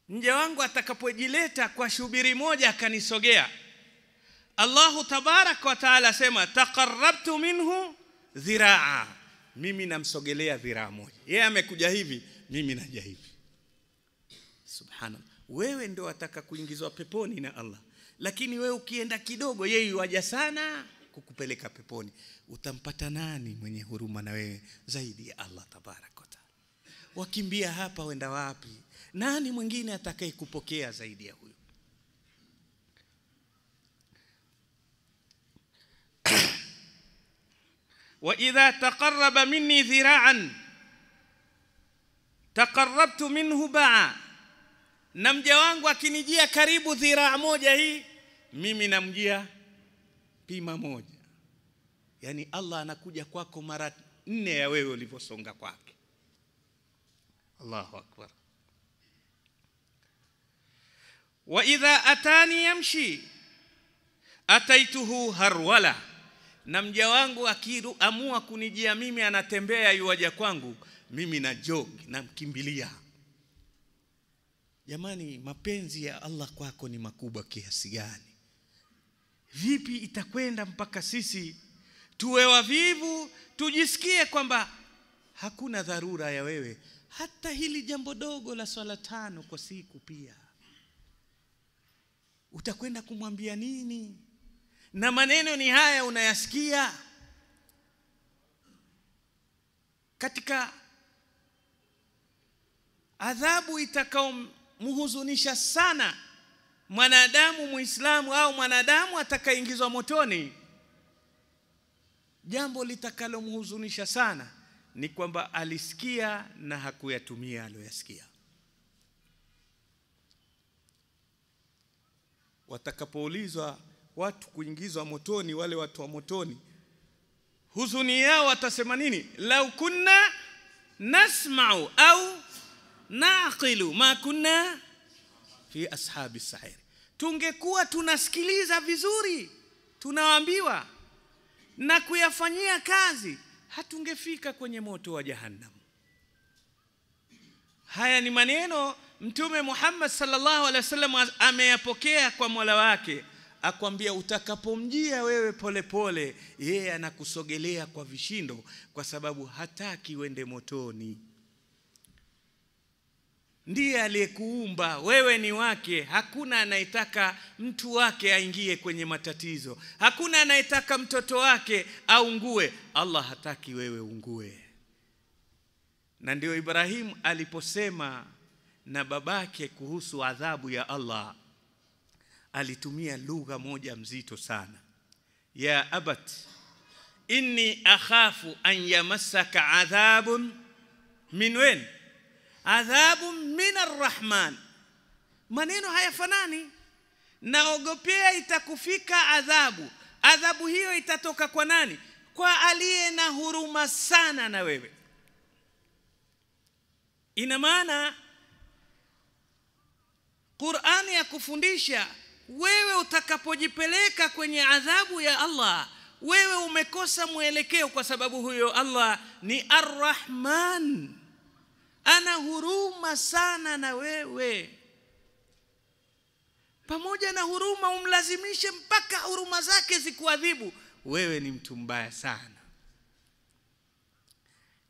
A: mja wangu atakapojileta kwa shubiri moja akanisogea Allahu tabarak wa taala asema taqarrabtu minhu dhiraa, mimi namsogelea dhiraa moja. Yeye amekuja hivi, mimi naja hivi. subhana wewe ndo wataka kuingizwa peponi na Allah, lakini wewe ukienda kidogo, yeye yuaja sana kukupeleka peponi. Utampata nani mwenye huruma na wewe zaidi ya Allah tabarak wa taala? Wakimbia hapa wenda wapi? nani mwingine atakayekupokea zaidi ya huyo idha taqarraba minni dhiraan taqarrabtu minhu baa na mja wangu akinijia karibu dhiraa moja hii mimi namjia pima moja yani allah anakuja kwako mara nne ya wewe ulivyosonga kwake allahu akbar wa idha atani yamshi ataituhu harwala na mja wangu akiamua kunijia mimi anatembea yuwaja kwangu mimi na jog namkimbilia jamani mapenzi ya Allah kwako ni makubwa kiasi gani vipi itakwenda mpaka sisi tuwe wavivu tujisikie kwamba hakuna dharura ya wewe hata hili jambo dogo la swala tano kwa siku pia utakwenda kumwambia nini? Na maneno ni haya unayasikia katika adhabu itakaomhuzunisha sana mwanadamu Muislamu au mwanadamu atakayeingizwa motoni. Jambo litakalomhuzunisha sana ni kwamba alisikia na hakuyatumia aliyoyasikia. watakapoulizwa watu kuingizwa motoni, wale watu wa motoni, huzuni yao watasema nini? lau kunna nasma'u au naqilu ma kunna fi ashabi sairi, tungekuwa tunasikiliza vizuri tunaambiwa na kuyafanyia kazi, hatungefika kwenye moto wa Jahannam. Haya ni maneno Mtume Muhammad sallallahu alaihi wasallam ameyapokea kwa Mola wake, akwambia utakapomjia wewe polepole, yeye anakusogelea kwa vishindo, kwa sababu hataki wende motoni. Ndiye aliyekuumba wewe, ni wake. Hakuna anayetaka mtu wake aingie kwenye matatizo, hakuna anayetaka mtoto wake aungue. Allah hataki wewe ungue, na ndio Ibrahimu aliposema na babake kuhusu adhabu ya Allah alitumia lugha moja mzito sana ya abat inni akhafu an yamassaka adhabun min wen adhabun min arrahman maneno hayafanani naogopea itakufika adhabu adhabu hiyo itatoka kwa nani kwa aliye na huruma sana na wewe ina maana Qur'ani ya kufundisha wewe utakapojipeleka kwenye adhabu ya Allah wewe umekosa mwelekeo kwa sababu huyo Allah ni Ar-Rahman ana huruma sana na wewe pamoja na huruma umlazimishe mpaka huruma zake zikuadhibu wewe ni mtu mbaya sana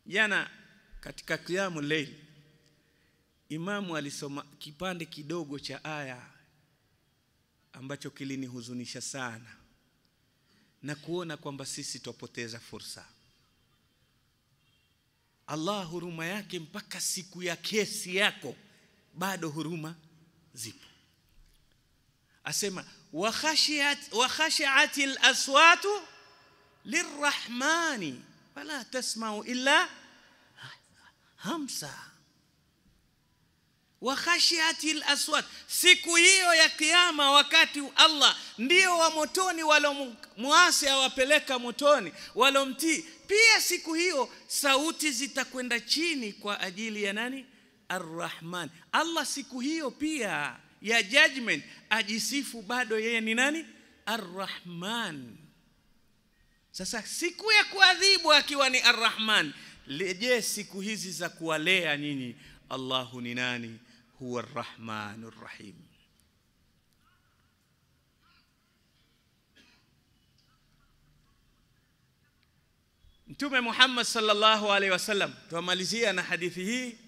A: jana katika kiamu leili Imamu alisoma kipande kidogo cha aya ambacho kilinihuzunisha sana na kuona kwamba sisi twapoteza fursa. Allah huruma yake mpaka siku ya kesi yako bado huruma zipo. Asema wa laswatu lirrahmani fala tasmau illa hamsa wa khashiatil aswad, siku hiyo ya kiyama, wakati Allah ndio wa motoni walomwasi awapeleka motoni walomtii. Pia siku hiyo sauti zitakwenda chini kwa ajili ya nani? Arrahman. Allah siku hiyo pia ya judgment ajisifu bado yeye ni nani? Arrahman. Sasa siku ya kuadhibu akiwa ni Arrahman, je, siku hizi za kuwalea nyinyi Allahu ni nani huwa arrahmanu rahim. Mtume Muhammad sallallahu alaihi wasallam, twamalizia na hadithi hii,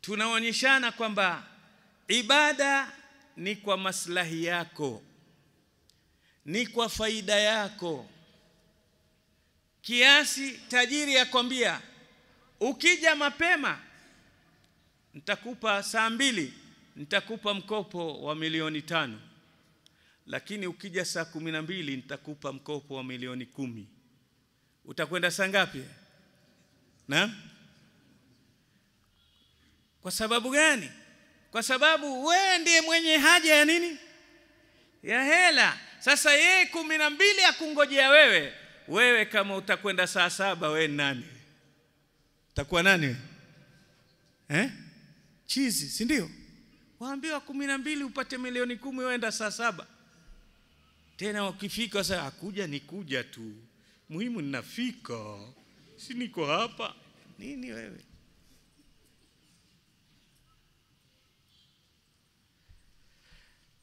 A: tunaonyeshana kwamba ibada ni kwa maslahi yako, ni kwa faida yako, kiasi tajiri akwambia, ukija mapema nitakupa saa mbili nitakupa mkopo wa milioni tano lakini ukija saa kumi na mbili nitakupa mkopo wa milioni kumi utakwenda saa ngapi na kwa sababu gani kwa sababu wewe ndiye mwenye haja ya nini ya hela sasa yeye kumi na mbili akungojea wewe wewe kama utakwenda saa saba wewe nani utakuwa nani eh chizi, si ndio? Waambiwa kumi na mbili upate milioni kumi, waenda saa saba tena. Wakifika sasa, akuja ni kuja tu, muhimu ninafika, si niko hapa nini wewe?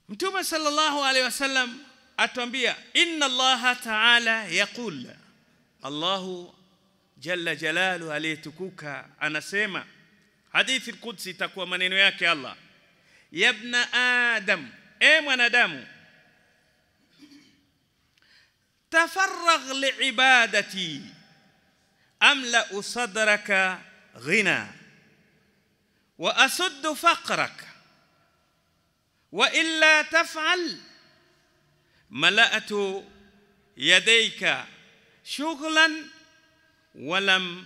A: Mtume sallallahu alaihi wasallam atuambia, inna Allaha taala yaqul, Allahu jalla jalalu aliyetukuka anasema hadithi Qudsi itakuwa maneno yake Allah yabna adam e mwanadamu tafarragh liibadati amla sadraka ghina wa asuddu faqraka wa illa taf'al ملأت يديك شغلا ولم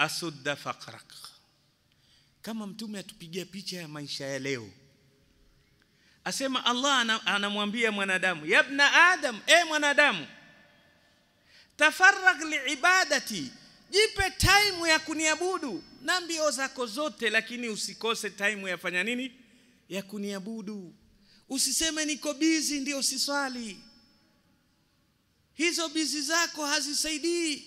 A: أسد فقرك kama mtume atupigia picha ya maisha ya leo asema Allah anamwambia mwanadamu yabna adam e mwanadamu tafarrag liibadati jipe time ya kuniabudu na mbio zako zote lakini usikose time ya fanya nini ya kuniabudu usiseme niko bizi ndio siswali hizo bizi zako hazisaidii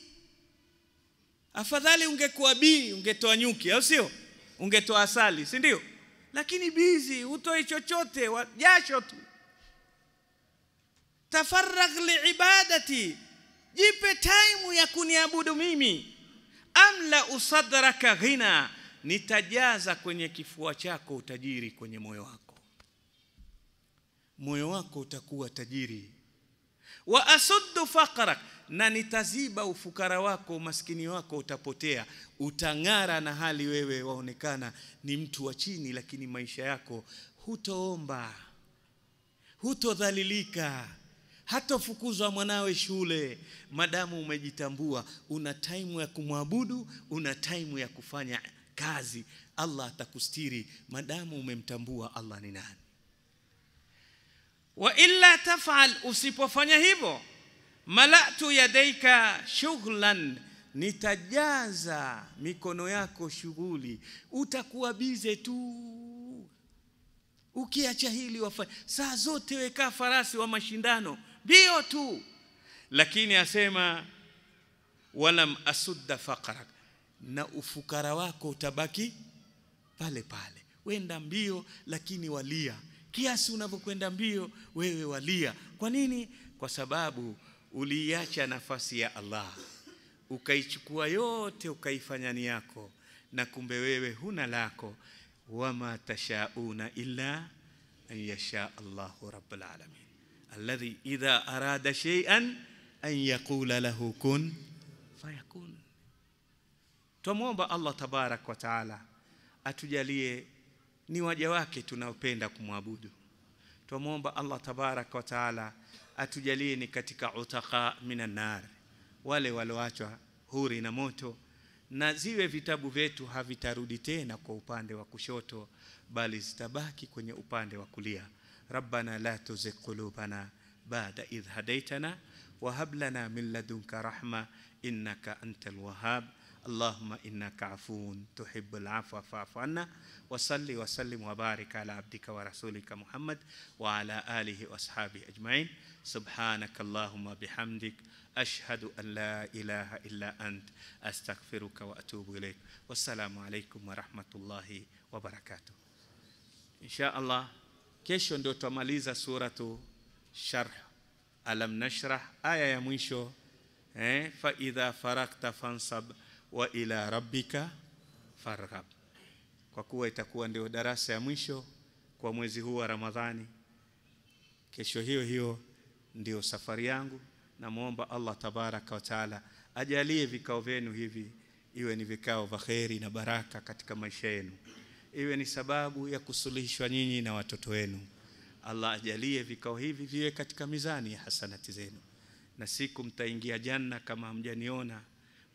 A: afadhali ungekuwa bii ungetoa nyuki au sio ungetoa asali si ndio lakini bizi hutoi chochote jasho tu tafaragh liibadati jipe time ya kuniabudu mimi amla usadraka ghina nitajaza kwenye kifua chako utajiri kwenye moyo wako moyo wako utakuwa tajiri wa asuddu faqrak na nitaziba ufukara wako umaskini wako utapotea utang'ara na hali wewe waonekana ni mtu wa chini lakini maisha yako hutoomba hutodhalilika hatofukuzwa mwanawe shule madamu umejitambua una taimu ya kumwabudu una taimu ya kufanya kazi allah atakustiri madamu umemtambua allah ni nani wa illa tafal, usipofanya hivyo, malatu yadaika shughlan, nitajaza mikono yako shughuli, utakuwa bize tu. Ukiacha hili wafanya saa zote, wekaa farasi wa mashindano, mbio tu. Lakini asema walam asudda faqrak, na ufukara wako utabaki pale pale, wenda mbio lakini walia kiasi unavyokwenda mbio wewe walia. Kwa nini? Kwa sababu uliiacha nafasi ya Allah, ukaichukua yote ukaifanya ni yako, na kumbe wewe huna lako. wama tashauna illa an yasha Allahu rabbul alamin alladhi idha arada shay'an an yaqula lahu kun fayakun. Twamwomba Allah tabarak wa taala atujalie ni waja wake tunaopenda kumwabudu twamwomba Allah tabaraka wa taala atujalie ni katika utaka minan nar wale walioachwa huri na moto na ziwe vitabu vyetu havitarudi tena kwa upande wa kushoto bali zitabaki kwenye upande wa kulia rabbana la tuzigh qulubana ba'da idh hadaitana wa hab lana min ladunka rahma innaka antal wahhab اللهم إنك عفو تحب العفو فاعف عنا وصل وسلم وبارك على عبدك ورسولك محمد وعلى آله وأصحابه أجمعين سبحانك اللهم بحمدك أشهد أن لا إله إلا أنت أستغفرك وأتوب إليك والسلام عليكم ورحمة الله وبركاته إن شاء الله kesho دو tutamaliza سورة شرح ألم نشرح آية يا mwisho eh, fa idha wa ila rabbika farghab, kwa kuwa itakuwa ndio darasa ya mwisho kwa mwezi huu wa Ramadhani. Kesho hiyo hiyo ndio safari yangu. Namwomba Allah tabaraka wa taala ajalie vikao vyenu hivi iwe ni vikao vya kheri na baraka katika maisha yenu, iwe ni sababu ya kusuluhishwa nyinyi na watoto wenu. Allah ajalie vikao hivi viwe katika mizani ya hasanati zenu, na siku mtaingia janna kama hamjaniona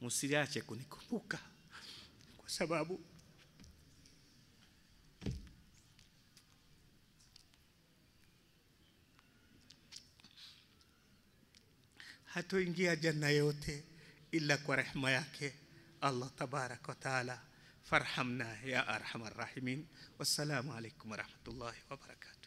A: msiache kunikumbuka kwa sababu hatoingia janna yote ila kwa rehema yake Allah tabarak wa taala farhamna ya arhamar rahimin wassalamu alaikum warahmatullahi wabarakatuh